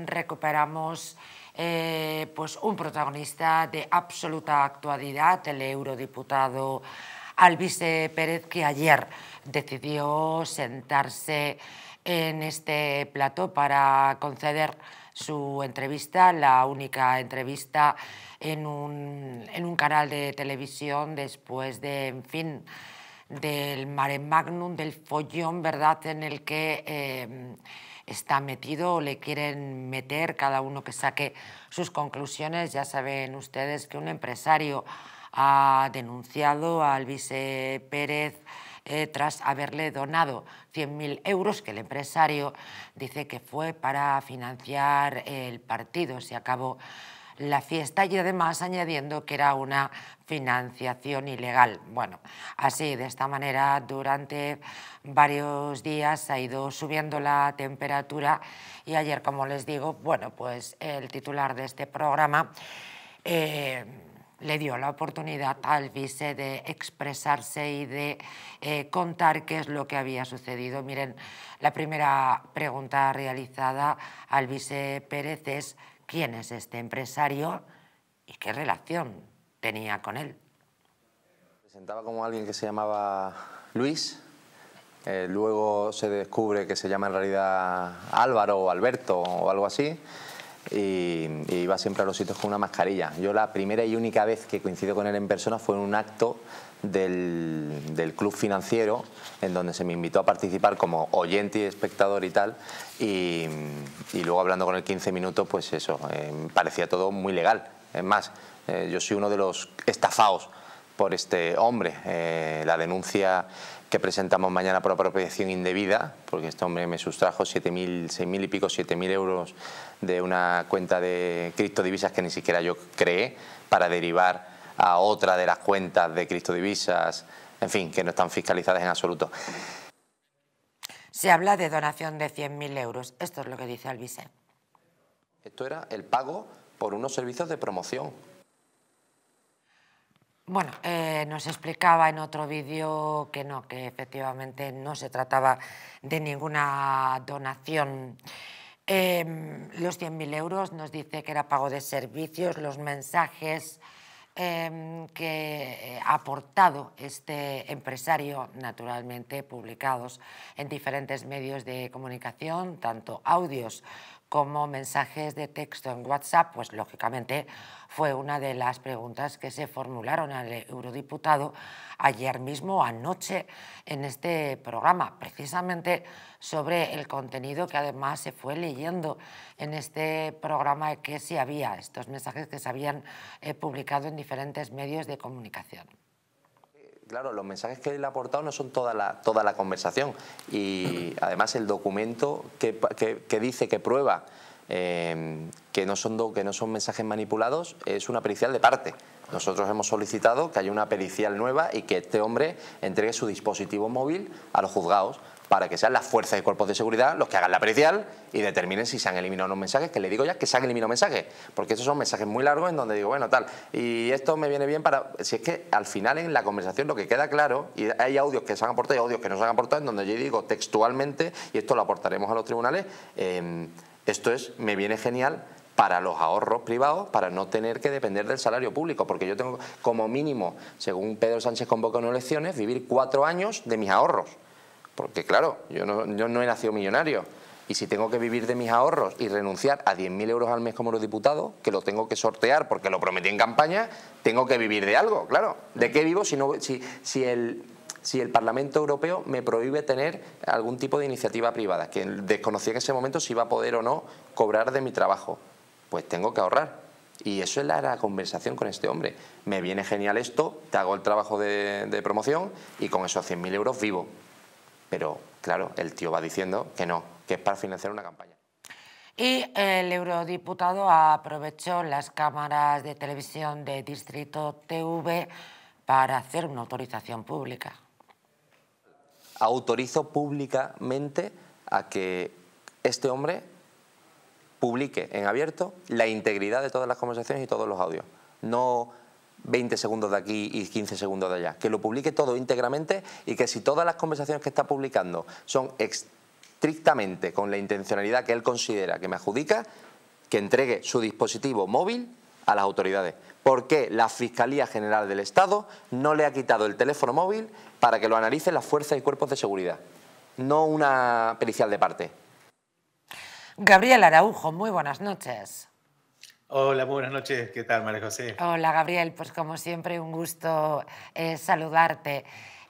Recuperamos eh, pues un protagonista de absoluta actualidad, el eurodiputado Alvise Pérez, que ayer decidió sentarse en este plató para conceder su entrevista, la única entrevista en un, canal de televisión después de, fin, del mare magnum, del follón, ¿verdad?, en el que... Eh, está metido o le quieren meter, cada uno que saque sus conclusiones. Ya saben ustedes que un empresario ha denunciado al vice Pérez eh, tras haberle donado 100.000 euros que el empresario dice que fue para financiar el partido. Se acabó la fiesta y además añadiendo que era una financiación ilegal. Bueno, así, de esta manera, durante varios días ha ido subiendo la temperatura y ayer, como les digo, bueno, pues el titular de este programa... Eh, le dio la oportunidad al vice de expresarse y de eh, contar qué es lo que había sucedido. Miren, la primera pregunta realizada al vice Pérez es quién es este empresario y qué relación tenía con él. Presentaba como alguien que se llamaba Luis, eh, luego se descubre que se llama en realidad Álvaro o Alberto o algo así, y, iba siempre a los sitios con una mascarilla. Yo la primera y única vez que coincido con él en persona fue en un acto del, club financiero en donde se me invitó a participar como oyente y espectador y tal y, luego hablando con él 15 minutos pues eso, eh, parecía todo muy legal. Es más, eh, yo soy uno de los estafados por este hombre. Eh, la denuncia que presentamos mañana por apropiación indebida, porque este hombre me sustrajo 7.000, 6.000 y pico, 7.000 euros de una cuenta de criptodivisas que ni siquiera yo creé para derivar a otra de las cuentas de criptodivisas, en fin, que no están fiscalizadas en absoluto. Se habla de donación de 100.000 euros. Esto es lo que dice Alvise. Esto era el pago por unos servicios de promoción bueno, eh, nos explicaba en otro vídeo que no, que efectivamente no se trataba de ninguna donación. Em, los 100.000 euros nos dice que era pago de servicios, los mensajes em, que ha aportado este empresario, naturalmente publicados en diferentes medios de comunicación, tanto audios como mensajes de texto en WhatsApp, pues lógicamente fue una de las preguntas que se formularon al eurodiputado ayer mismo, anoche, en este programa, precisamente sobre el contenido que además se fue leyendo en este programa que si había, estos mensajes que se habían eh, publicado en diferentes medios de comunicación. Claro, los mensajes que él ha aportado no son toda la, toda la conversación. Y además el documento que, que dice que prueba Em, que, no son que no son mensajes manipulados, es una pericial de parte. Nosotros hemos solicitado que haya una pericial nueva y que este hombre entregue su dispositivo móvil a los juzgados para que sean las fuerzas y cuerpos de seguridad los que hagan la pericial y determinen si se han eliminado unos mensajes, que le digo ya que se han eliminado mensajes, porque esos son mensajes muy largos en donde digo, bueno, tal, y esto me viene bien para... Si es que al final en la conversación lo que queda claro, y hay audios que se han aportado y audios que no se han aportado, en donde yo digo textualmente, y esto lo aportaremos a los tribunales, eh, esto es, me viene genial para los ahorros privados, para no tener que depender del salario público, porque yo tengo como mínimo, según Pedro Sánchez convoca en elecciones, vivir cuatro años de mis ahorros. Porque claro, yo no, yo no he nacido millonario. Y si tengo que vivir de mis ahorros y renunciar a 10.000 euros al mes como los diputados, que lo tengo que sortear porque lo prometí en campaña, tengo que vivir de algo, claro. ¿De qué vivo si, no, si, si el si el Parlamento Europeo me prohíbe tener algún tipo de iniciativa privada, que desconocía en ese momento si iba a poder o no cobrar de mi trabajo. Pues tengo que ahorrar. Y eso es la, conversación con este hombre. Me viene genial esto, te hago el trabajo de, promoción y con esos 100.000 euros vivo. Pero claro, el tío va diciendo que no, que es para financiar una campaña. Y el eurodiputado aprovechó las cámaras de televisión de Distrito TV para hacer una autorización pública autorizo públicamente a que este hombre publique en abierto la integridad de todas las conversaciones y todos los audios. No 20 segundos de aquí y 15 segundos de allá. Que lo publique todo íntegramente y que si todas las conversaciones que está publicando son estrictamente con la intencionalidad que él considera que me adjudica, que entregue su dispositivo móvil a las autoridades. ¿Por qué la Fiscalía General del Estado no le ha quitado el teléfono móvil para que lo analicen las fuerzas y cuerpos de seguridad, no una pericial de parte. Gabriel Araujo, muy buenas noches. Hola, buenas noches. ¿Qué tal, María José? Hola, Gabriel. Pues como siempre, un gusto eh, saludarte.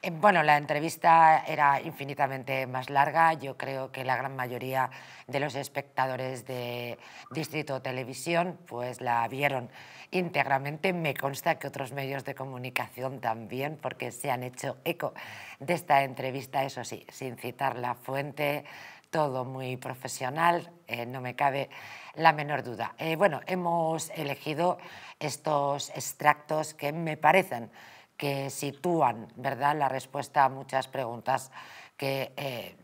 Eh, bueno, la entrevista era infinitamente más larga. Yo creo que la gran mayoría de los espectadores de Distrito Televisión pues la vieron íntegramente. Me consta que otros medios de comunicación también, porque se han hecho eco de esta entrevista, eso sí, sin citar la fuente, todo muy profesional, eh, no me cabe la menor duda. Eh, bueno, hemos elegido estos extractos que me parecen que sitúan ¿verdad? la respuesta a muchas preguntas que eh,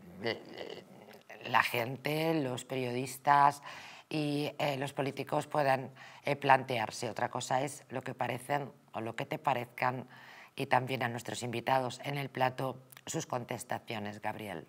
la gente, los periodistas y eh, los políticos puedan eh, plantearse. Otra cosa es lo que parecen o lo que te parezcan y también a nuestros invitados en el plato sus contestaciones, Gabriel.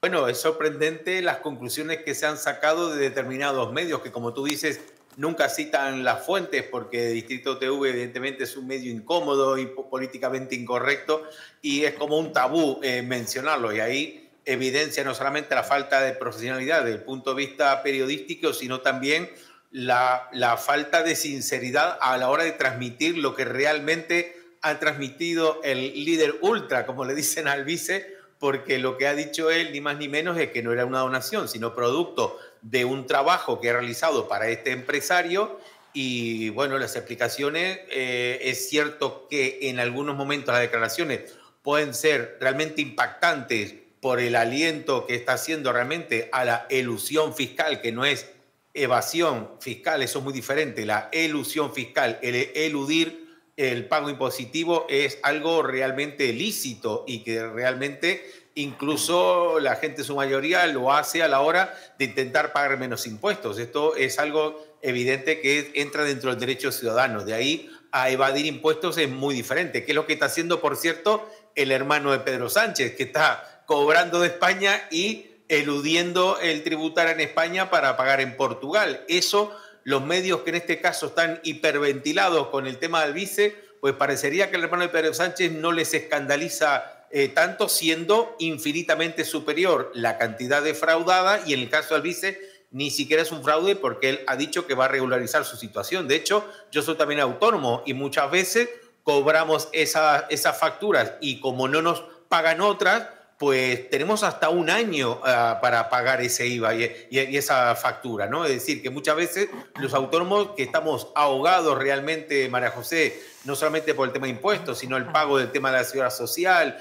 Bueno, es sorprendente las conclusiones que se han sacado de determinados medios que, como tú dices, nunca citan las fuentes porque Distrito TV evidentemente es un medio incómodo y políticamente incorrecto y es como un tabú eh, mencionarlo y ahí evidencia no solamente la falta de profesionalidad desde el punto de vista periodístico, sino también la, la falta de sinceridad a la hora de transmitir lo que realmente ha transmitido el líder ultra, como le dicen al vice, porque lo que ha dicho él, ni más ni menos, es que no era una donación, sino producto de un trabajo que he realizado para este empresario y bueno, las explicaciones, eh, es cierto que en algunos momentos las declaraciones pueden ser realmente impactantes por el aliento que está haciendo realmente a la elusión fiscal, que no es evasión fiscal, eso es muy diferente, la elusión fiscal, el eludir el pago impositivo es algo realmente lícito y que realmente incluso la gente su mayoría lo hace a la hora de intentar pagar menos impuestos. Esto es algo evidente que entra dentro del derecho ciudadano. De ahí a evadir impuestos es muy diferente, que es lo que está haciendo, por cierto, el hermano de Pedro Sánchez, que está cobrando de España y eludiendo el tributar en España para pagar en Portugal. Eso los medios que en este caso están hiperventilados con el tema del vice, pues parecería que el hermano de Pedro Sánchez no les escandaliza eh, tanto, siendo infinitamente superior la cantidad defraudada y en el caso del vice ni siquiera es un fraude porque él ha dicho que va a regularizar su situación. De hecho, yo soy también autónomo y muchas veces cobramos esas facturas y como no nos pagan otras, pues tenemos hasta un año ah, para pagar ese IVA y, esa factura, ¿no? Es decir, que muchas veces los autónomos que estamos ahogados realmente, María José, no solamente por el tema de impuestos, sino el pago del tema de la seguridad social,